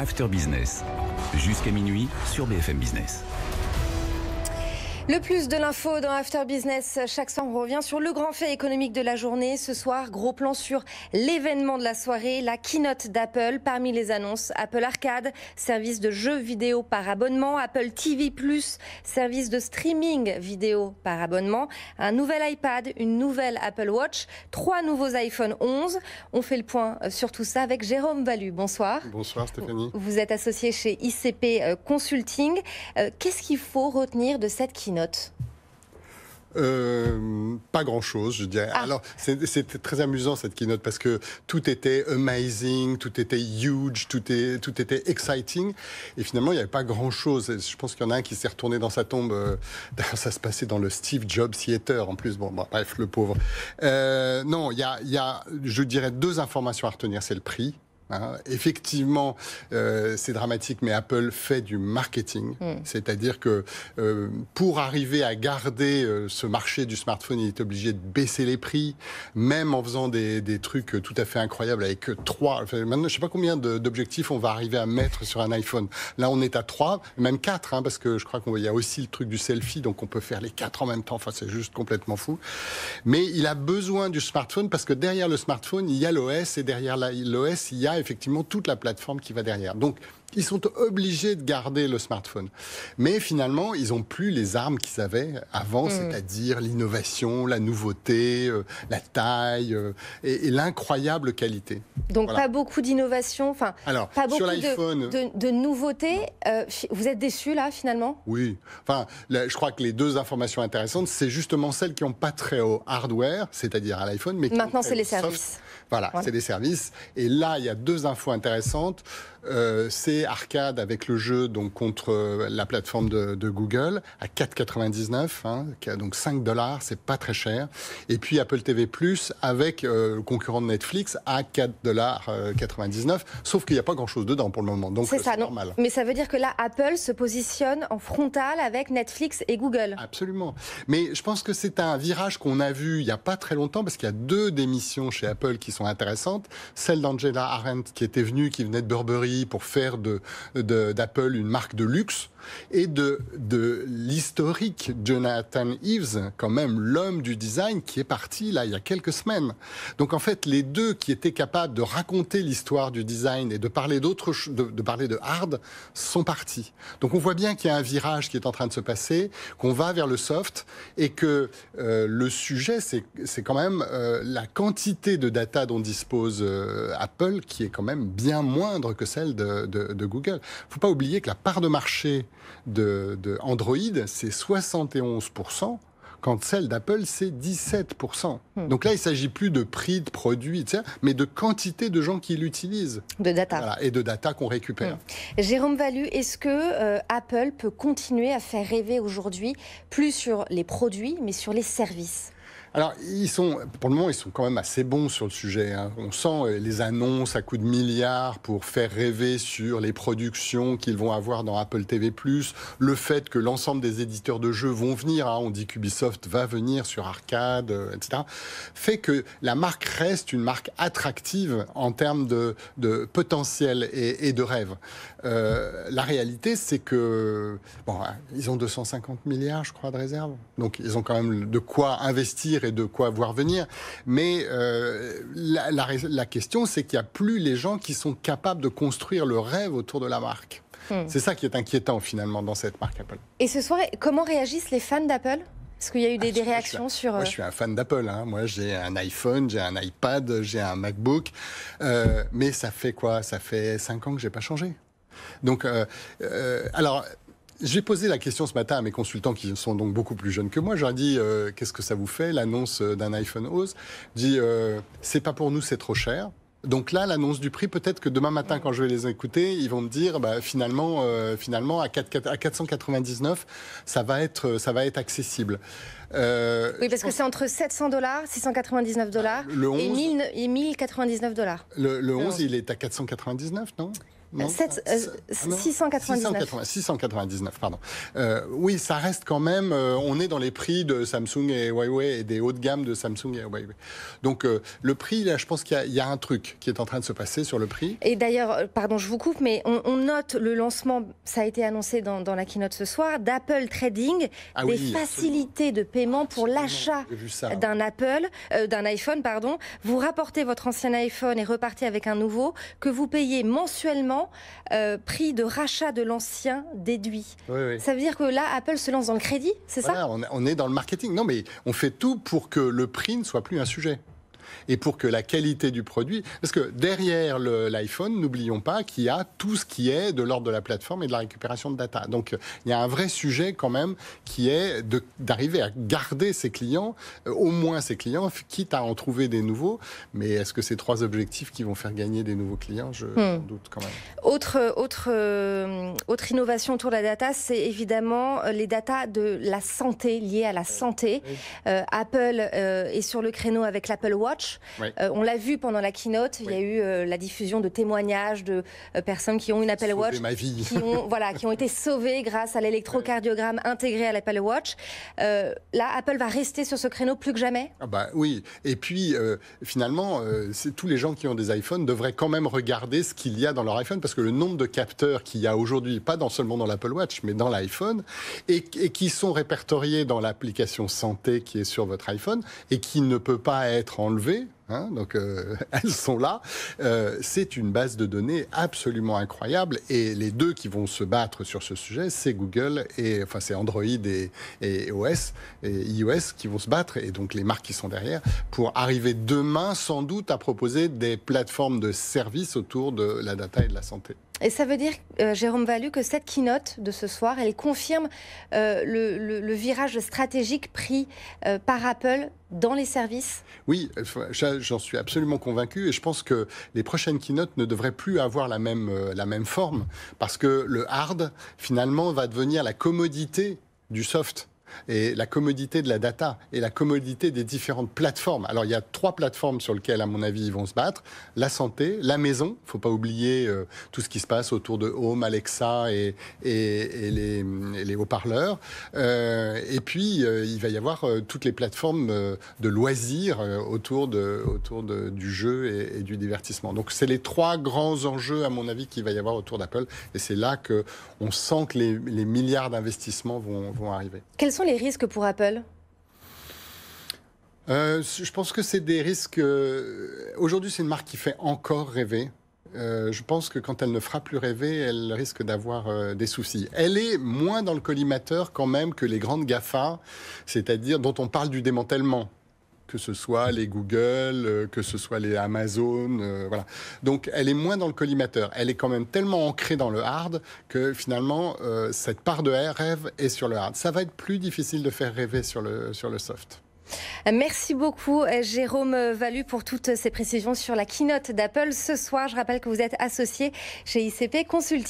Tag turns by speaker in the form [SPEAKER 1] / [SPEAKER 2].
[SPEAKER 1] After Business. Jusqu'à minuit sur BFM Business.
[SPEAKER 2] Le plus de l'info dans After Business, chaque soir on revient sur le grand fait économique de la journée. Ce soir, gros plan sur l'événement de la soirée, la keynote d'Apple. Parmi les annonces, Apple Arcade, service de jeux vidéo par abonnement, Apple TV ⁇ service de streaming vidéo par abonnement, un nouvel iPad, une nouvelle Apple Watch, trois nouveaux iPhone 11. On fait le point euh, sur tout ça avec Jérôme Valu. Bonsoir.
[SPEAKER 1] Bonsoir Stéphanie.
[SPEAKER 2] Vous êtes associé chez ICP euh, Consulting. Euh, qu'est-ce qu'il faut retenir de cette keynote
[SPEAKER 1] euh, pas grand-chose, je dirais. Ah. Alors, c'était très amusant cette keynote parce que tout était amazing, tout était huge, tout, est, tout était exciting. Et finalement, il n'y avait pas grand-chose. Je pense qu'il y en a un qui s'est retourné dans sa tombe. Euh, ça se passait dans le Steve Jobs Theater en plus. Bon, bref, le pauvre. Euh, non, il y y a, je dirais, deux informations à retenir. C'est le prix Hein, effectivement, euh, c'est dramatique, mais Apple fait du marketing. Hmm. C'est-à-dire que euh, pour arriver à garder euh, ce marché du smartphone, il est obligé de baisser les prix, même en faisant des, des trucs tout à fait incroyables avec trois. maintenant, je sais pas combien d'objectifs on va arriver à mettre sur un iPhone. Là, on est à trois, même quatre, hein, parce que je crois qu'il y a aussi le truc du selfie, donc on peut faire les quatre en même temps. Enfin, c'est juste complètement fou. Mais il a besoin du smartphone parce que derrière le smartphone, il y a l'OS et derrière l'OS, il y a effectivement toute la plateforme qui va derrière. Donc ils sont obligés de garder le smartphone. Mais finalement, ils n'ont plus les armes qu'ils avaient avant, mm. c'est-à-dire l'innovation, la nouveauté, euh, la taille euh, et, l'incroyable qualité. Donc pas
[SPEAKER 2] beaucoup d'innovation, enfin
[SPEAKER 1] pas beaucoup de,
[SPEAKER 2] de, nouveautés. Euh, vous êtes déçu là finalement
[SPEAKER 1] Oui. Enfin, je crois que les deux informations intéressantes, c'est justement celles qui n'ont pas très haut hardware, c'est-à-dire à, l'iPhone, mais maintenant c'est les services. Voilà, voilà. c'est les services. Et là, il y a deux infos intéressantes. Euh, c'est arcade avec le jeu donc contre euh, la plateforme de, Google à 4,99, hein, donc 5 dollars, c'est pas très cher. Et puis Apple TV avec euh, le concurrent de Netflix à 4 dollars 99, sauf qu'il n'y a pas grand chose dedans pour le moment. Donc c'est normal.
[SPEAKER 2] Mais ça veut dire que là, Apple se positionne en frontal avec Netflix et Google.
[SPEAKER 1] Absolument. Mais je pense que c'est un virage qu'on a vu il n'y a pas très longtemps parce qu'il y a deux démissions chez Apple qui sont intéressantes. Celle d'Angela Arendt qui était venue, qui venait de Burberry pour faire d'Apple une marque de luxe et de, de l'historique Jonathan Eves, quand même l'homme du design qui est parti là il y a quelques semaines. Donc en fait, les deux qui étaient capables de raconter l'histoire du design et de parler de, de parler de hard, sont partis. Donc on voit bien qu'il y a un virage qui est en train de se passer, qu'on va vers le soft et que euh, le sujet, c'est, c'est quand même euh, la quantité de data dont dispose euh, Apple qui est quand même bien moindre que celle de, de, de Google. Il ne faut pas oublier que la part de marché de, Android, c'est 71% quand celle d'Apple, c'est 17%. Hmm. Donc là, il s'agit plus de prix de produits, mais de quantité de gens qui l'utilisent. De data. et de data qu'on récupère.
[SPEAKER 2] Hmm. Jérôme Valu, est-ce que euh, Apple peut continuer à faire rêver aujourd'hui, plus sur les produits, mais sur les services
[SPEAKER 1] alors, ils sont, pour le moment, ils sont quand même assez bons sur le sujet. Hein. On sent euh, les annonces à coups de milliards pour faire rêver sur les productions qu'ils vont avoir dans Apple TV+, le fait que l'ensemble des éditeurs de jeux vont venir, hein. on dit qu'Ubisoft va venir sur arcade, euh, etc., fait que la marque reste une marque attractive en termes de, potentiel et, de rêve. Euh, la réalité, c'est que, bon, hein, ils ont 250 milliards, je crois, de réserve. Donc, ils ont quand même de quoi investir et de quoi voir venir. Mais euh, la, question, c'est qu'il n'y a plus les gens qui sont capables de construire le rêve autour de la marque. Hmm. C'est ça qui est inquiétant finalement dans cette marque Apple.
[SPEAKER 2] Et ce soir, comment réagissent les fans d'Apple est-ce qu'il y a eu des, ah, réactions sur... Moi, euh je
[SPEAKER 1] suis un fan d'Apple. Hein. Moi, j'ai un iPhone, j'ai un iPad, j'ai un MacBook. Euh, mais ça fait quoi Ça fait cinq ans que j'ai pas changé. Donc, alors, j'ai posé la question ce matin à mes consultants qui sont donc beaucoup plus jeunes que moi. J'ai dit euh, qu'est-ce que ça vous fait l'annonce euh, d'un iPhone 11 Dit euh, c'est pas pour nous, c'est trop cher. Donc là, l'annonce du prix, peut-être que demain matin, quand je vais les écouter, ils vont me dire, bah, finalement, finalement, à, 4, 499, ça va être, ça va être accessible. oui, parce que c'est
[SPEAKER 2] entre 700 dollars, 699 dollars et, 1099 dollars.
[SPEAKER 1] le, 11, il est à 499, non 699. 699, bah, euh, ah, pardon. Euh, oui, ça reste quand même, euh, on est dans les prix de Samsung et Huawei et des hauts de gamme de Samsung et Huawei. Donc le prix, là, je pense qu'il y, a un truc qui est en train de se passer sur le prix.
[SPEAKER 2] Et d'ailleurs, pardon, je vous coupe, mais on, note le lancement, ça a été annoncé dans, la keynote ce soir, d'Apple Trading, les ah des facilités de paiement pour l'achat hein. d'un Apple, d'un iPhone, pardon. Vous rapportez votre ancien iPhone et repartez avec un nouveau que vous payez mensuellement euh, prix de rachat de l'ancien déduit. Ça veut dire que là, Apple se lance dans le crédit, c'est ça
[SPEAKER 1] on est dans le marketing. Non, mais on fait tout pour que le prix ne soit plus un sujet et pour que la qualité du produit. Parce que derrière l'iPhone, n'oublions pas qu'il y a tout ce qui est de l'ordre de la plateforme et de la récupération de data. Donc il y a un vrai sujet quand même qui est d'arriver à garder ses clients, euh, au moins ses clients, quitte à en trouver des nouveaux. Mais est-ce que ces trois objectifs qui vont faire gagner des nouveaux clients Je hmm. doute quand
[SPEAKER 2] même. Euh, autre, innovation autour de la data, c'est évidemment euh, les data de la santé, liées à la santé. Apple est sur le créneau avec l'Apple Watch euh, on l'a vu pendant la keynote, il y a eu euh, la diffusion de témoignages de euh, personnes qui ont une Apple Watch, ma vie. qui ont voilà, qui ont été sauvées grâce à l'électrocardiogramme intégré à l'Apple Watch. là, Apple va rester sur ce créneau plus que jamais.
[SPEAKER 1] Ah bah oui. Et puis finalement, tous les gens qui ont des iPhones devraient quand même regarder ce qu'il y a dans leur iPhone parce que le nombre de capteurs qu'il y a aujourd'hui, pas dans, seulement dans l'Apple Watch, mais dans l'iPhone, et qui sont répertoriés dans l'application santé qui est sur votre iPhone et qui ne peut pas être enlevé Hein, donc euh, elles sont là. Euh, c'est une base de données absolument incroyable et les deux qui vont se battre sur ce sujet, c'est Google et enfin c'est Android et, et, OS et iOS qui vont se battre et donc les marques qui sont derrière pour arriver demain sans doute à proposer des plateformes de services autour de la data et de la santé.
[SPEAKER 2] Et ça veut dire, euh, Jérôme Valu, que cette keynote de ce soir, elle confirme euh, le, virage stratégique pris euh, par Apple dans les services
[SPEAKER 1] Oui, j'en suis absolument convaincu et je pense que les prochaines keynotes ne devraient plus avoir la même, la même forme parce que le hard, finalement, va devenir la commodité du soft et la commodité de la data et la commodité des différentes plateformes. Alors il y a trois plateformes sur lesquelles, à mon avis, ils vont se battre la santé, la maison. Il ne faut pas oublier euh, tout ce qui se passe autour de Home, Alexa et, et, les, haut-parleurs. Euh, et puis euh, il va y avoir toutes les plateformes de loisirs autour, de, autour du jeu et, du divertissement. Donc c'est les trois grands enjeux, à mon avis, qu'il va y avoir autour d'Apple. Et c'est là que on sent que les, milliards d'investissements vont, vont arriver
[SPEAKER 2] sont les risques pour Apple
[SPEAKER 1] euh, je pense que c'est des risques. Euh, aujourd'hui, c'est une marque qui fait encore rêver. Euh, je pense que quand elle ne fera plus rêver, elle risque d'avoir des soucis. Elle est moins dans le collimateur quand même que les grandes GAFA, c'est-à-dire dont on parle du démantèlement que ce soit les Google, euh, que ce soit les Amazon, euh, voilà. Donc elle est moins dans le collimateur. Elle est quand même tellement ancrée dans le hard que finalement euh, cette part de rêve est sur le hard. Ça va être plus difficile de faire rêver sur le, sur le soft.
[SPEAKER 2] Merci beaucoup Jérôme Valu pour toutes ces précisions sur la keynote d'Apple ce soir. Je rappelle que vous êtes associé chez ICP Consulting.